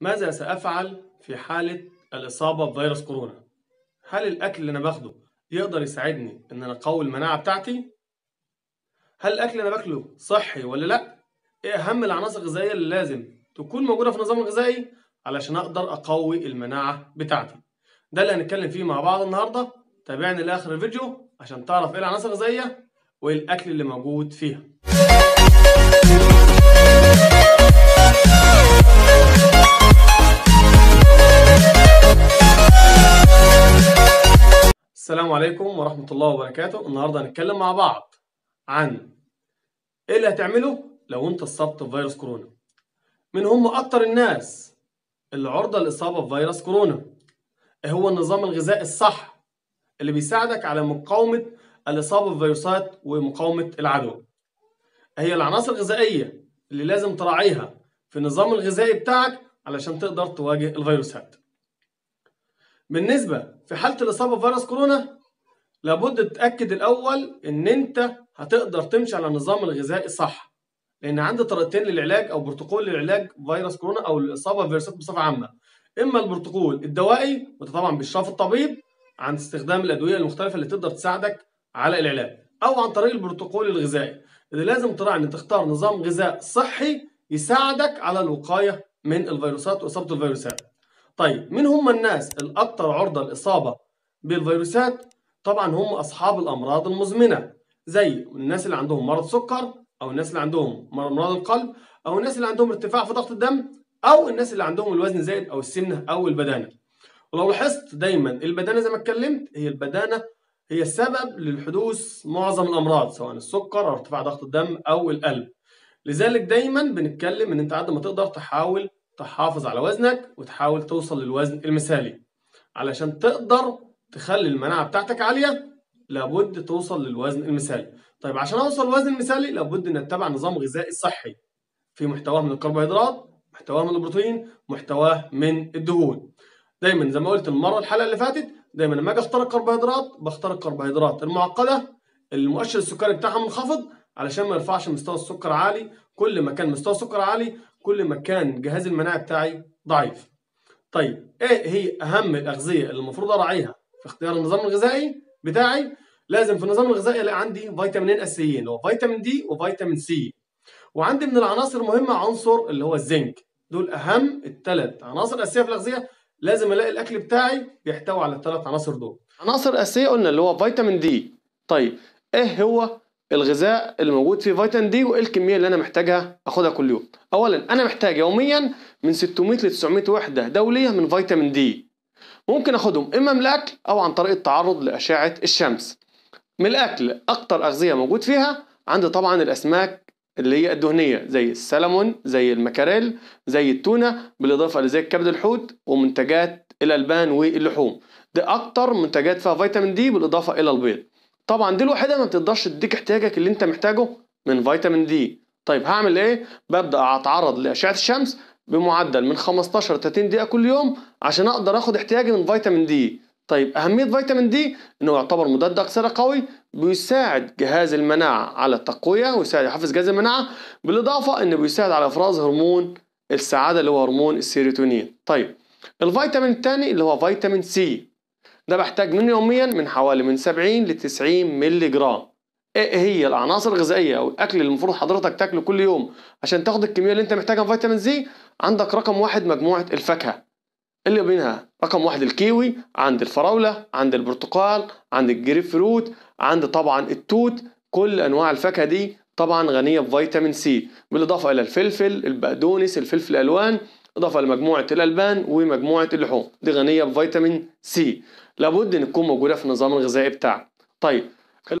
ماذا سأفعل في حالة الإصابة بفيروس كورونا؟ هل الأكل اللي أنا باخده يقدر يساعدني إن أنا أقوي المناعة بتاعتي؟ هل الأكل اللي أنا باكله صحي ولا لأ؟ إيه أهم العناصر الغذائية اللي لازم تكون موجودة في النظام الغذائي علشان أقدر أقوي المناعة بتاعتي؟ ده اللي هنتكلم فيه مع بعض النهاردة تابعني لآخر الفيديو عشان تعرف إيه العناصر الغذائية وإيه الأكل اللي موجود فيها. السلام عليكم ورحمة الله وبركاته النهاردة هنتكلم مع بعض عن ايه اللي هتعمله لو انت اصبت بفيروس كورونا من هم اكتر الناس اللي عرضة للاصابة بفيروس كورونا ايه هو النظام الغذائي الصح اللي بيساعدك على مقاومة الاصابة بفيروسات ومقاومة العدوى هي العناصر الغذائية اللي لازم تراعيها في النظام الغذائي بتاعك علشان تقدر تواجه الفيروسات بالنسبة في حالة الإصابة بفيروس كورونا لابد تتأكد الأول إن أنت هتقدر تمشي على النظام الغذائي صح لأن عندي طريقتين للعلاج أو بروتوكول للعلاج فيروس كورونا أو الإصابة بفيروسات بصفة عامة إما البروتوكول الدوائي وده طبعا بإشراف الطبيب عن استخدام الأدوية المختلفة اللي تقدر تساعدك على العلاج أو عن طريق البروتوكول الغذائي اللي لازم تراعي إن تختار نظام غذاء صحي يساعدك على الوقاية من الفيروسات وإصابة الفيروسات طيب من هم الناس الأكثر عرضة للإصابة بالفيروسات؟ طبعا هم أصحاب الأمراض المزمنة زي الناس اللي عندهم مرض سكر أو الناس اللي عندهم امراض القلب أو الناس اللي عندهم ارتفاع في ضغط الدم أو الناس اللي عندهم الوزن زائد أو السمنة أو البدانة ولو لاحظت دايما البدانة زي ما اتكلمت هي البدانة هي السبب للحدوث معظم الأمراض سواء السكر أو ارتفاع ضغط الدم أو القلب لذلك دايما بنتكلم ان انت قد ما تقدر تحاول تحافظ على وزنك وتحاول توصل للوزن المثالي علشان تقدر تخلي المناعة بتاعتك عالية لابد توصل للوزن المثالي طيب عشان اوصل للوزن المثالي لابد ان اتبع نظام غذائي صحي في محتواه من الكربوهيدرات محتواه من البروتين محتواه من الدهون دايما زي ما قلت المره الحلقه اللي فاتت دايما لما اجي اختار الكربوهيدرات بختار الكربوهيدرات المعقده المؤشر السكري بتاعها منخفض علشان ما يرفعش مستوى السكر عالي كل ما كان مستوى السكر عالي كل ما كان جهاز المناعه بتاعي ضعيف طيب ايه هي اهم الاغذيه اللي المفروض اراعيها في اختيار النظام الغذائي بتاعي لازم في النظام الغذائي الاقي عندي فيتامينين اساسيين اللي هو فيتامين دي وفيتامين سي وعندي من العناصر المهمه عنصر اللي هو الزنك دول اهم الثلاث عناصر اساسيه في الاغذيه لازم الاقي الاكل بتاعي بيحتوي على الثلاث عناصر دول عناصر اساسيه قلنا اللي هو فيتامين دي طيب ايه هو الغذاء الموجود فيه فيتامين دي وايه الكميه اللي انا محتاجها اخدها كل يوم اولا انا محتاج يوميا من 600 ل 900 وحده دوليه من فيتامين دي ممكن اخدهم اما من الاكل او عن طريق التعرض لاشعه الشمس من الاكل اكتر اغذيه موجود فيها عندي طبعا الاسماك اللي هي الدهنيه زي السلمون زي المكاريل زي التونه بالاضافه لزي كبد الحوت ومنتجات الالبان واللحوم دي اكتر منتجات فيها فيتامين دي بالاضافه الى البيض طبعا دي الوحيده ما بتقدرش تديك احتياجك اللي انت محتاجه من فيتامين دي طيب هعمل ايه ببدا اتعرض لاشعه الشمس بمعدل من 15 ل 30 دقيقه كل يوم عشان اقدر اخد احتياجي من فيتامين دي طيب اهميه فيتامين دي انه يعتبر مضاد اكسده قوي بيساعد جهاز المناعه على التقويه ويساعد يحفز جهاز المناعه بالاضافه انه بيساعد على افراز هرمون السعاده اللي هو هرمون السيروتونين طيب الفيتامين الثاني اللي هو فيتامين سي ده بحتاج منه يوميا من حوالي من 70 ل 90 مللي جرام ايه هي العناصر الغذائيه او الاكل اللي المفروض حضرتك تاكله كل يوم عشان تاخد الكميه اللي انت محتاجها من فيتامين سي عندك رقم واحد مجموعه الفاكهه اللي بينها رقم واحد الكيوي عند الفراوله عند البرتقال عند الجريب فروت عند طبعا التوت كل انواع الفاكهه دي طبعا غنيه بفيتامين سي بالاضافه الى الفلفل البقدونس الفلفل الالوان إضافة لمجموعة الألبان ومجموعة اللحوم دي غنية بفيتامين سي لابد إن تكون موجودة في النظام الغذائي بتاعك طيب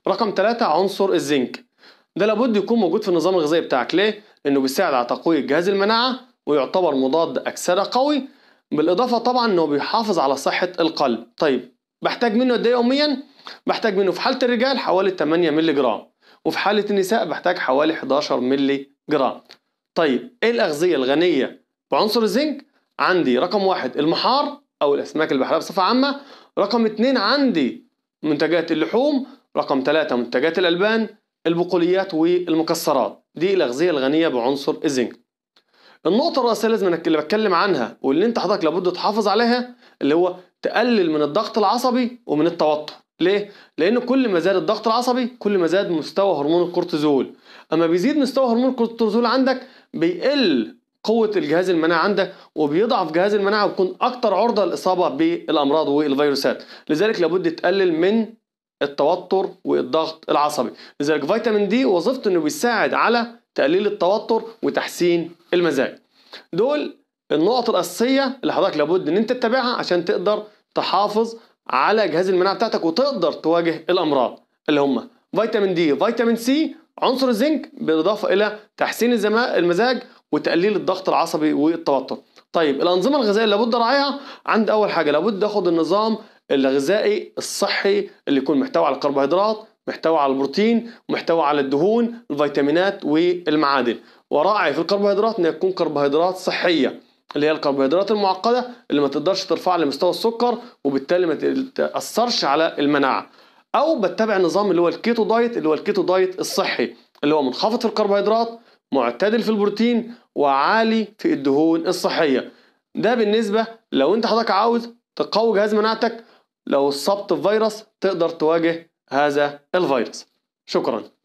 رقم ثلاثة عنصر الزنك ده لابد يكون موجود في النظام الغذائي بتاعك ليه؟ لأنه بيساعد على تقوية جهاز المناعة ويعتبر مضاد أكسدة قوي بالإضافة طبعا إنه بيحافظ على صحة القلب طيب بحتاج منه قد إيه يوميا؟ بحتاج منه في حالة الرجال حوالي 8 مللي جرام وفي حالة النساء بحتاج حوالي 11 مللي جرام طيب إيه الأغذية الغنية بعنصر الزنك عندي رقم واحد المحار أو الأسماك البحرية بصفة عامة رقم اتنين عندي منتجات اللحوم رقم ثلاثة منتجات الألبان البقوليات والمكسرات دي الأغذية الغنية بعنصر الزنك النقطة الرئيسية لازم اللي بتكلم عنها واللي انت حضرتك لابد تحافظ عليها اللي هو تقلل من الضغط العصبي ومن التوتر ليه؟ لأن كل ما زاد الضغط العصبي كل ما زاد مستوى هرمون الكورتيزول أما بيزيد مستوى هرمون الكورتيزول عندك بيقل قوه الجهاز المناعي عندك وبيضعف جهاز المناعه وبيكون اكتر عرضه للاصابه بالامراض والفيروسات لذلك لابد تقلل من التوتر والضغط العصبي لذلك فيتامين دي وظيفته انه بيساعد على تقليل التوتر وتحسين المزاج دول النقط الاساسيه اللي حضرتك لابد ان انت تتابعها عشان تقدر تحافظ على جهاز المناعه بتاعتك وتقدر تواجه الامراض اللي هم فيتامين دي فيتامين سي عنصر الزنك بالاضافه الى تحسين المزاج وتقليل الضغط العصبي والتوتر طيب الانظمه الغذائيه اللي لابد اراعيها عند اول حاجه لابد اخد النظام الغذائي الصحي اللي يكون محتوي على الكربوهيدرات محتوى على البروتين ومحتوى على الدهون الفيتامينات والمعادن وراعي في الكربوهيدرات انها تكون كربوهيدرات صحيه اللي هي الكربوهيدرات المعقده اللي ما تقدرش ترفع لمستوى السكر وبالتالي ما تاثرش على المناعه او بتبع نظام اللي هو الكيتو دايت اللي هو الكيتو دايت الصحي اللي هو منخفض في الكربوهيدرات معتدل في البروتين وعالي في الدهون الصحية ده بالنسبة لو انت حضرتك عاوز تقوي جهاز مناعتك لو اصبت في فيروس تقدر تواجه هذا الفيروس شكراً